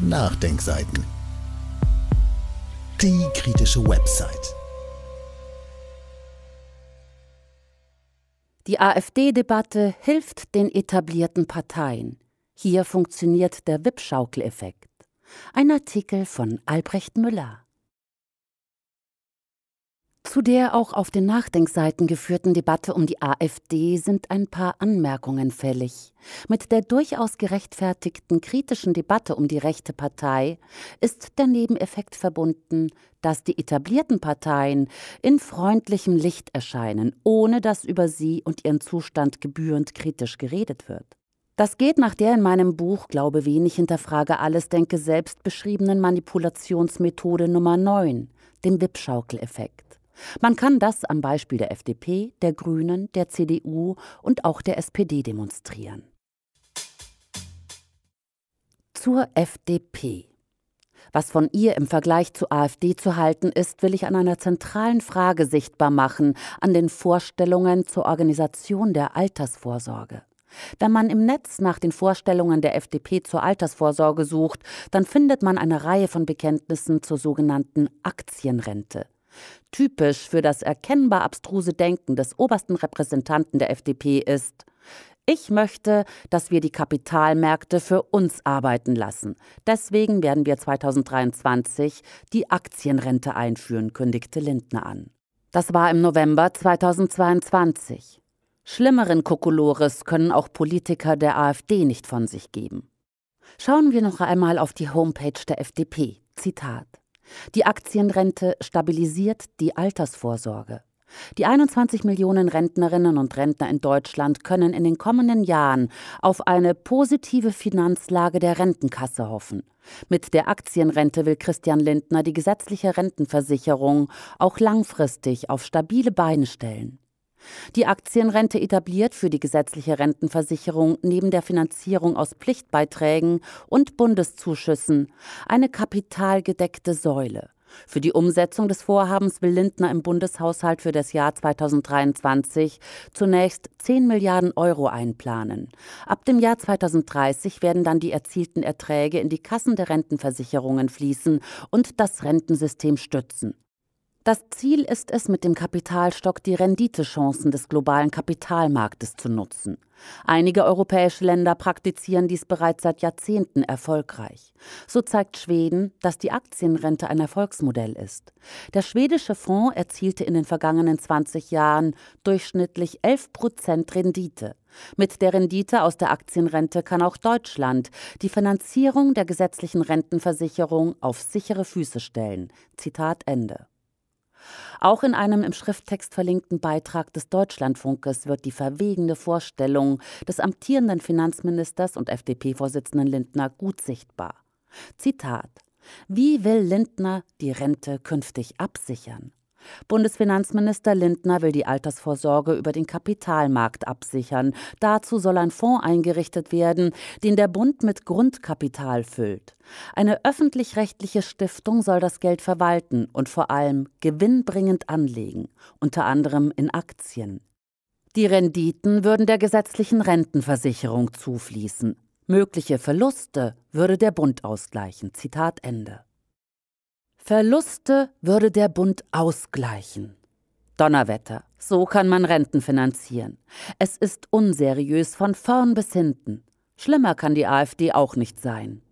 Nachdenkseiten. Die kritische Website. Die AfD-Debatte hilft den etablierten Parteien. Hier funktioniert der Wippschaukel-Effekt. Ein Artikel von Albrecht Müller. Zu der auch auf den Nachdenkseiten geführten Debatte um die AfD sind ein paar Anmerkungen fällig. Mit der durchaus gerechtfertigten kritischen Debatte um die rechte Partei ist der Nebeneffekt verbunden, dass die etablierten Parteien in freundlichem Licht erscheinen, ohne dass über sie und ihren Zustand gebührend kritisch geredet wird. Das geht nach der in meinem Buch Glaube wenig, hinterfrage alles, denke selbst beschriebenen Manipulationsmethode Nummer 9, dem Wippschaukel-Effekt. Man kann das am Beispiel der FDP, der Grünen, der CDU und auch der SPD demonstrieren. Zur FDP. Was von ihr im Vergleich zur AfD zu halten ist, will ich an einer zentralen Frage sichtbar machen, an den Vorstellungen zur Organisation der Altersvorsorge. Wenn man im Netz nach den Vorstellungen der FDP zur Altersvorsorge sucht, dann findet man eine Reihe von Bekenntnissen zur sogenannten Aktienrente. Typisch für das erkennbar abstruse Denken des obersten Repräsentanten der FDP ist, ich möchte, dass wir die Kapitalmärkte für uns arbeiten lassen. Deswegen werden wir 2023 die Aktienrente einführen, kündigte Lindner an. Das war im November 2022. Schlimmeren Kokolores können auch Politiker der AfD nicht von sich geben. Schauen wir noch einmal auf die Homepage der FDP. Zitat. Die Aktienrente stabilisiert die Altersvorsorge. Die 21 Millionen Rentnerinnen und Rentner in Deutschland können in den kommenden Jahren auf eine positive Finanzlage der Rentenkasse hoffen. Mit der Aktienrente will Christian Lindner die gesetzliche Rentenversicherung auch langfristig auf stabile Beine stellen. Die Aktienrente etabliert für die gesetzliche Rentenversicherung neben der Finanzierung aus Pflichtbeiträgen und Bundeszuschüssen eine kapitalgedeckte Säule. Für die Umsetzung des Vorhabens will Lindner im Bundeshaushalt für das Jahr 2023 zunächst 10 Milliarden Euro einplanen. Ab dem Jahr 2030 werden dann die erzielten Erträge in die Kassen der Rentenversicherungen fließen und das Rentensystem stützen. Das Ziel ist es, mit dem Kapitalstock die Renditechancen des globalen Kapitalmarktes zu nutzen. Einige europäische Länder praktizieren dies bereits seit Jahrzehnten erfolgreich. So zeigt Schweden, dass die Aktienrente ein Erfolgsmodell ist. Der schwedische Fonds erzielte in den vergangenen 20 Jahren durchschnittlich 11 Prozent Rendite. Mit der Rendite aus der Aktienrente kann auch Deutschland die Finanzierung der gesetzlichen Rentenversicherung auf sichere Füße stellen. Zitat Ende. Auch in einem im Schrifttext verlinkten Beitrag des Deutschlandfunkes wird die verwegene Vorstellung des amtierenden Finanzministers und FDP-Vorsitzenden Lindner gut sichtbar. Zitat: Wie will Lindner die Rente künftig absichern? Bundesfinanzminister Lindner will die Altersvorsorge über den Kapitalmarkt absichern. Dazu soll ein Fonds eingerichtet werden, den der Bund mit Grundkapital füllt. Eine öffentlich-rechtliche Stiftung soll das Geld verwalten und vor allem gewinnbringend anlegen, unter anderem in Aktien. Die Renditen würden der gesetzlichen Rentenversicherung zufließen. Mögliche Verluste würde der Bund ausgleichen. Zitat Ende. Verluste würde der Bund ausgleichen. Donnerwetter, so kann man Renten finanzieren. Es ist unseriös von vorn bis hinten. Schlimmer kann die AfD auch nicht sein.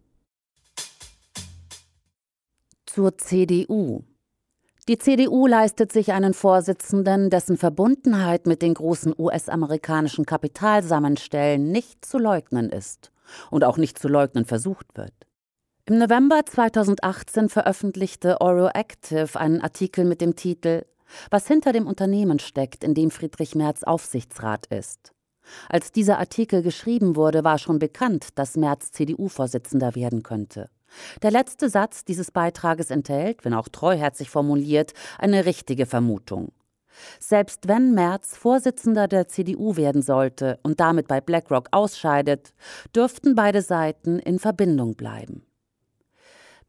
Zur CDU. Die CDU leistet sich einen Vorsitzenden, dessen Verbundenheit mit den großen US-amerikanischen Kapitalsammelstellen nicht zu leugnen ist und auch nicht zu leugnen versucht wird. Im November 2018 veröffentlichte Oroactive einen Artikel mit dem Titel Was hinter dem Unternehmen steckt, in dem Friedrich Merz Aufsichtsrat ist. Als dieser Artikel geschrieben wurde, war schon bekannt, dass Merz CDU-Vorsitzender werden könnte. Der letzte Satz dieses Beitrages enthält, wenn auch treuherzig formuliert, eine richtige Vermutung. Selbst wenn Merz Vorsitzender der CDU werden sollte und damit bei BlackRock ausscheidet, dürften beide Seiten in Verbindung bleiben.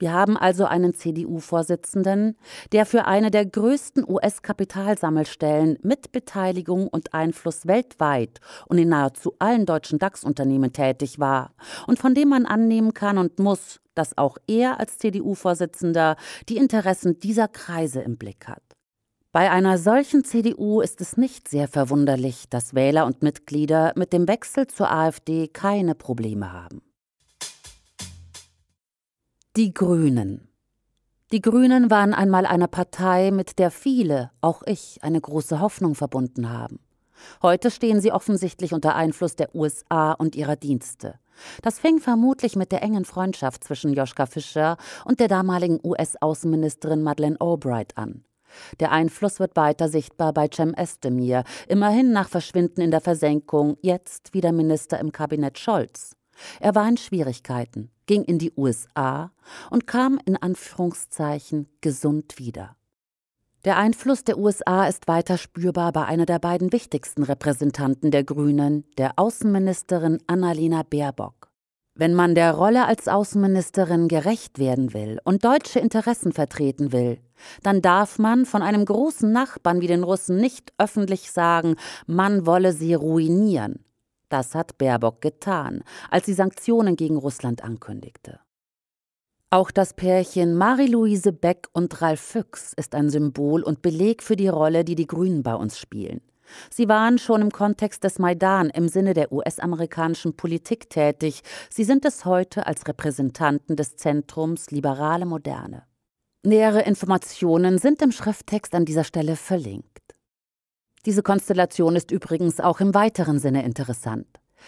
Wir haben also einen CDU-Vorsitzenden, der für eine der größten US-Kapitalsammelstellen mit Beteiligung und Einfluss weltweit und in nahezu allen deutschen DAX-Unternehmen tätig war und von dem man annehmen kann und muss, dass auch er als CDU-Vorsitzender die Interessen dieser Kreise im Blick hat. Bei einer solchen CDU ist es nicht sehr verwunderlich, dass Wähler und Mitglieder mit dem Wechsel zur AfD keine Probleme haben. Die Grünen. Die Grünen waren einmal eine Partei, mit der viele, auch ich, eine große Hoffnung verbunden haben. Heute stehen sie offensichtlich unter Einfluss der USA und ihrer Dienste. Das fing vermutlich mit der engen Freundschaft zwischen Joschka Fischer und der damaligen US-Außenministerin Madeleine Albright an. Der Einfluss wird weiter sichtbar bei Cem Estemir, immerhin nach Verschwinden in der Versenkung, jetzt wieder Minister im Kabinett Scholz. Er war in Schwierigkeiten ging in die USA und kam in Anführungszeichen gesund wieder. Der Einfluss der USA ist weiter spürbar bei einer der beiden wichtigsten Repräsentanten der Grünen, der Außenministerin Annalena Baerbock. Wenn man der Rolle als Außenministerin gerecht werden will und deutsche Interessen vertreten will, dann darf man von einem großen Nachbarn wie den Russen nicht öffentlich sagen, man wolle sie ruinieren. Das hat Baerbock getan, als sie Sanktionen gegen Russland ankündigte. Auch das Pärchen Marie-Louise Beck und Ralf Füchs ist ein Symbol und Beleg für die Rolle, die die Grünen bei uns spielen. Sie waren schon im Kontext des Maidan im Sinne der US-amerikanischen Politik tätig. Sie sind es heute als Repräsentanten des Zentrums Liberale Moderne. Nähere Informationen sind im Schrifttext an dieser Stelle verlinkt. Diese Konstellation ist übrigens auch im weiteren Sinne interessant.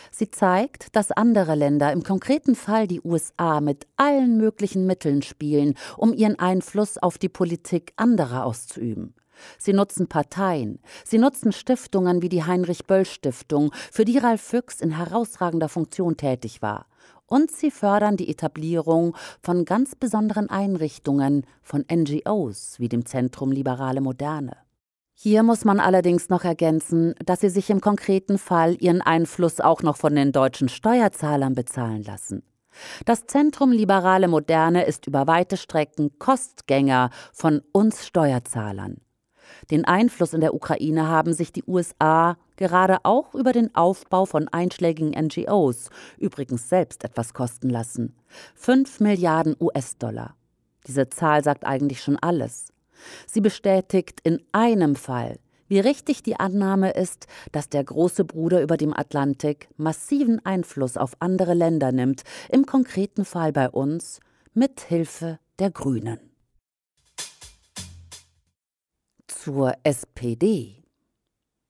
Sie zeigt, dass andere Länder, im konkreten Fall die USA, mit allen möglichen Mitteln spielen, um ihren Einfluss auf die Politik anderer auszuüben. Sie nutzen Parteien, sie nutzen Stiftungen wie die Heinrich Böll Stiftung, für die Ralf Füchs in herausragender Funktion tätig war, und sie fördern die Etablierung von ganz besonderen Einrichtungen, von NGOs wie dem Zentrum Liberale Moderne. Hier muss man allerdings noch ergänzen, dass sie sich im konkreten Fall ihren Einfluss auch noch von den deutschen Steuerzahlern bezahlen lassen. Das Zentrum Liberale Moderne ist über weite Strecken Kostgänger von uns Steuerzahlern. Den Einfluss in der Ukraine haben sich die USA gerade auch über den Aufbau von einschlägigen NGOs übrigens selbst etwas kosten lassen. 5 Milliarden US-Dollar. Diese Zahl sagt eigentlich schon alles. Sie bestätigt in einem Fall, wie richtig die Annahme ist, dass der große Bruder über dem Atlantik massiven Einfluss auf andere Länder nimmt, im konkreten Fall bei uns mit Hilfe der Grünen. Zur SPD.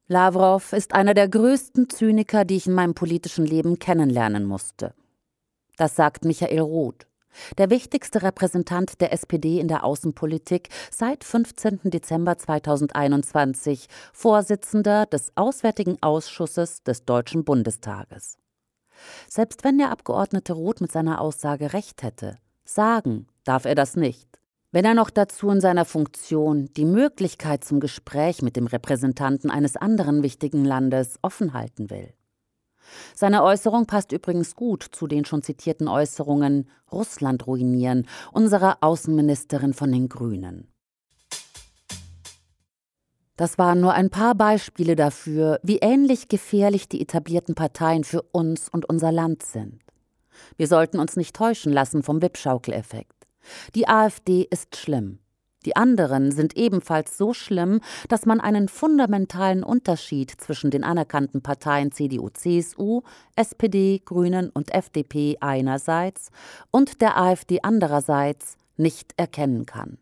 Lavrov ist einer der größten Zyniker, die ich in meinem politischen Leben kennenlernen musste. Das sagt Michael Roth. Der wichtigste Repräsentant der SPD in der Außenpolitik seit 15. Dezember 2021, Vorsitzender des Auswärtigen Ausschusses des Deutschen Bundestages. Selbst wenn der Abgeordnete Roth mit seiner Aussage recht hätte, sagen darf er das nicht. Wenn er noch dazu in seiner Funktion die Möglichkeit zum Gespräch mit dem Repräsentanten eines anderen wichtigen Landes offenhalten will. Seine Äußerung passt übrigens gut zu den schon zitierten Äußerungen Russland ruinieren unserer Außenministerin von den Grünen. Das waren nur ein paar Beispiele dafür, wie ähnlich gefährlich die etablierten Parteien für uns und unser Land sind. Wir sollten uns nicht täuschen lassen vom Wippschaukeleffekt. Die AfD ist schlimm. Die anderen sind ebenfalls so schlimm, dass man einen fundamentalen Unterschied zwischen den anerkannten Parteien CDU, CSU, SPD, Grünen und FDP einerseits und der AfD andererseits nicht erkennen kann.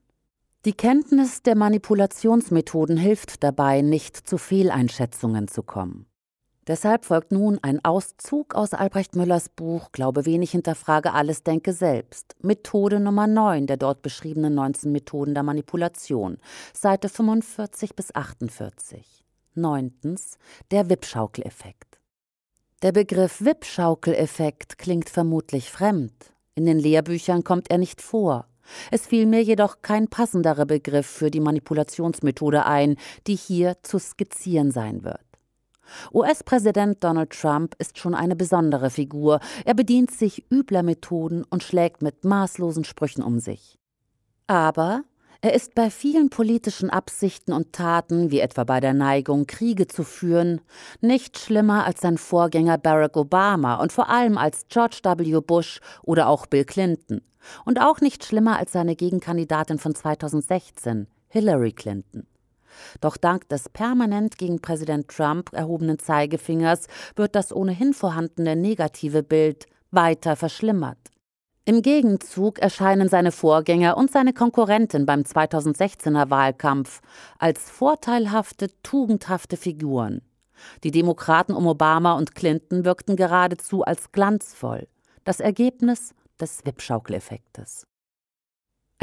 Die Kenntnis der Manipulationsmethoden hilft dabei, nicht zu Fehleinschätzungen zu kommen. Deshalb folgt nun ein Auszug aus Albrecht Müllers Buch Glaube wenig, hinterfrage alles, denke selbst. Methode Nummer 9 der dort beschriebenen 19 Methoden der Manipulation, Seite 45 bis 48. Neuntens. Der Wippschaukeleffekt. Der Begriff Wippschaukeleffekt klingt vermutlich fremd. In den Lehrbüchern kommt er nicht vor. Es fiel mir jedoch kein passenderer Begriff für die Manipulationsmethode ein, die hier zu skizzieren sein wird. US-Präsident Donald Trump ist schon eine besondere Figur. Er bedient sich übler Methoden und schlägt mit maßlosen Sprüchen um sich. Aber er ist bei vielen politischen Absichten und Taten, wie etwa bei der Neigung, Kriege zu führen, nicht schlimmer als sein Vorgänger Barack Obama und vor allem als George W. Bush oder auch Bill Clinton. Und auch nicht schlimmer als seine Gegenkandidatin von 2016, Hillary Clinton. Doch dank des permanent gegen Präsident Trump erhobenen Zeigefingers wird das ohnehin vorhandene negative Bild weiter verschlimmert. Im Gegenzug erscheinen seine Vorgänger und seine Konkurrenten beim 2016er Wahlkampf als vorteilhafte, tugendhafte Figuren. Die Demokraten um Obama und Clinton wirkten geradezu als glanzvoll. Das Ergebnis des Wippschaukeleffektes.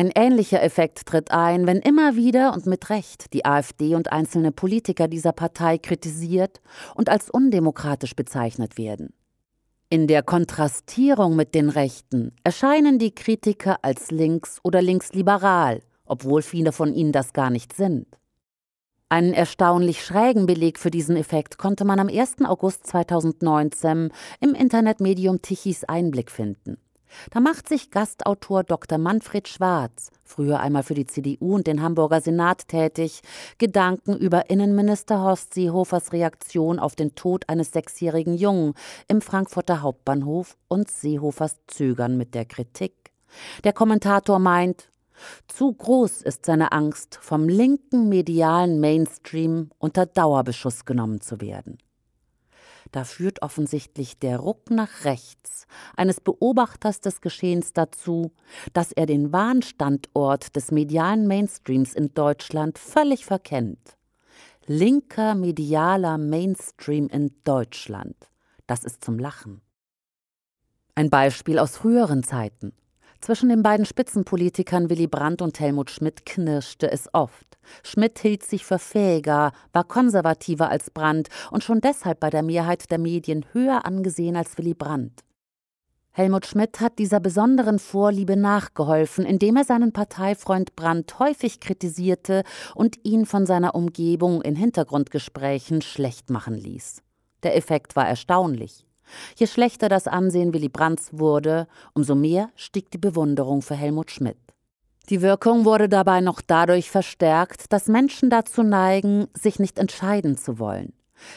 Ein ähnlicher Effekt tritt ein, wenn immer wieder und mit Recht die AfD und einzelne Politiker dieser Partei kritisiert und als undemokratisch bezeichnet werden. In der Kontrastierung mit den Rechten erscheinen die Kritiker als links oder linksliberal, obwohl viele von ihnen das gar nicht sind. Einen erstaunlich schrägen Beleg für diesen Effekt konnte man am 1. August 2019 im Internetmedium Tichys Einblick finden. Da macht sich Gastautor Dr. Manfred Schwarz, früher einmal für die CDU und den Hamburger Senat tätig, Gedanken über Innenminister Horst Seehofers Reaktion auf den Tod eines sechsjährigen Jungen im Frankfurter Hauptbahnhof und Seehofers Zögern mit der Kritik. Der Kommentator meint, zu groß ist seine Angst, vom linken medialen Mainstream unter Dauerbeschuss genommen zu werden. Da führt offensichtlich der Ruck nach rechts eines Beobachters des Geschehens dazu, dass er den Wahnstandort des medialen Mainstreams in Deutschland völlig verkennt. Linker medialer Mainstream in Deutschland. Das ist zum Lachen. Ein Beispiel aus früheren Zeiten. Zwischen den beiden Spitzenpolitikern Willy Brandt und Helmut Schmidt knirschte es oft. Schmidt hielt sich für fähiger, war konservativer als Brandt und schon deshalb bei der Mehrheit der Medien höher angesehen als Willy Brandt. Helmut Schmidt hat dieser besonderen Vorliebe nachgeholfen, indem er seinen Parteifreund Brandt häufig kritisierte und ihn von seiner Umgebung in Hintergrundgesprächen schlecht machen ließ. Der Effekt war erstaunlich. Je schlechter das Ansehen Willy Brandts wurde, umso mehr stieg die Bewunderung für Helmut Schmidt. Die Wirkung wurde dabei noch dadurch verstärkt, dass Menschen dazu neigen, sich nicht entscheiden zu wollen.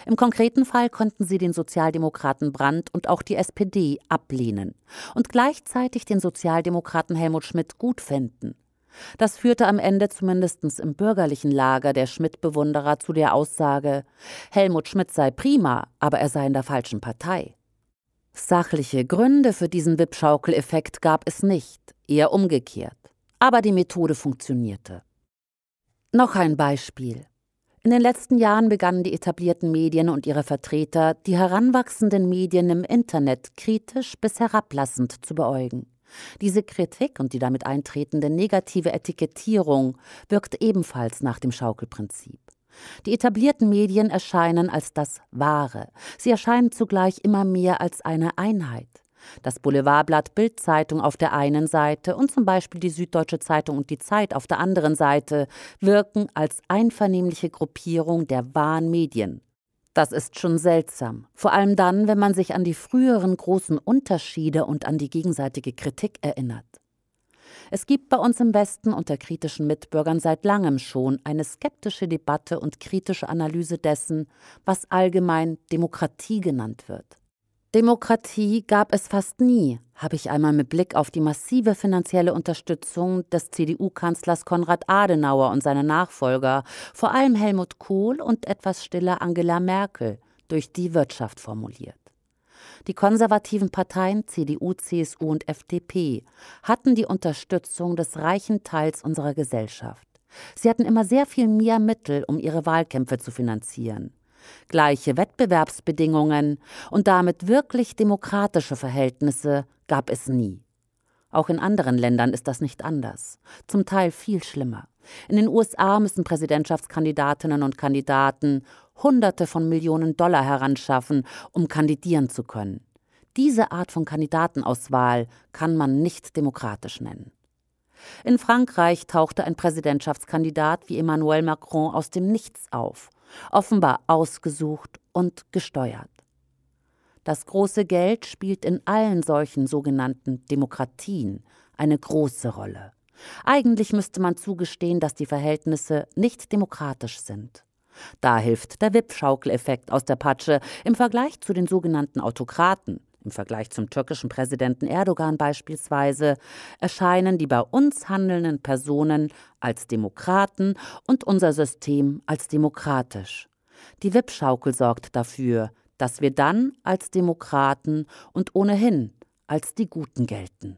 Im konkreten Fall konnten sie den Sozialdemokraten Brandt und auch die SPD ablehnen und gleichzeitig den Sozialdemokraten Helmut Schmidt gut finden. Das führte am Ende zumindest im bürgerlichen Lager der Schmidt-Bewunderer zu der Aussage, Helmut Schmidt sei prima, aber er sei in der falschen Partei. Sachliche Gründe für diesen Wippschaukel-Effekt gab es nicht, eher umgekehrt. Aber die Methode funktionierte. Noch ein Beispiel. In den letzten Jahren begannen die etablierten Medien und ihre Vertreter, die heranwachsenden Medien im Internet kritisch bis herablassend zu beäugen. Diese Kritik und die damit eintretende negative Etikettierung wirkt ebenfalls nach dem Schaukelprinzip. Die etablierten Medien erscheinen als das Wahre. Sie erscheinen zugleich immer mehr als eine Einheit. Das Boulevardblatt Bildzeitung auf der einen Seite und zum Beispiel die Süddeutsche Zeitung und die Zeit auf der anderen Seite wirken als einvernehmliche Gruppierung der wahren Medien. Das ist schon seltsam, vor allem dann, wenn man sich an die früheren großen Unterschiede und an die gegenseitige Kritik erinnert. Es gibt bei uns im Westen unter kritischen Mitbürgern seit langem schon eine skeptische Debatte und kritische Analyse dessen, was allgemein Demokratie genannt wird. Demokratie gab es fast nie, habe ich einmal mit Blick auf die massive finanzielle Unterstützung des CDU-Kanzlers Konrad Adenauer und seiner Nachfolger, vor allem Helmut Kohl und etwas stiller Angela Merkel, durch die Wirtschaft formuliert. Die konservativen Parteien CDU, CSU und FDP hatten die Unterstützung des reichen Teils unserer Gesellschaft. Sie hatten immer sehr viel mehr Mittel, um ihre Wahlkämpfe zu finanzieren. Gleiche Wettbewerbsbedingungen und damit wirklich demokratische Verhältnisse gab es nie. Auch in anderen Ländern ist das nicht anders, zum Teil viel schlimmer. In den USA müssen Präsidentschaftskandidatinnen und Kandidaten Hunderte von Millionen Dollar heranschaffen, um kandidieren zu können. Diese Art von Kandidatenauswahl kann man nicht demokratisch nennen. In Frankreich tauchte ein Präsidentschaftskandidat wie Emmanuel Macron aus dem Nichts auf, offenbar ausgesucht und gesteuert. Das große Geld spielt in allen solchen sogenannten Demokratien eine große Rolle. Eigentlich müsste man zugestehen, dass die Verhältnisse nicht demokratisch sind. Da hilft der Wippschaukeleffekt aus der Patsche im Vergleich zu den sogenannten Autokraten. Im Vergleich zum türkischen Präsidenten Erdogan beispielsweise erscheinen die bei uns handelnden Personen als Demokraten und unser System als demokratisch. Die Wippschaukel sorgt dafür, dass wir dann als Demokraten und ohnehin als die Guten gelten.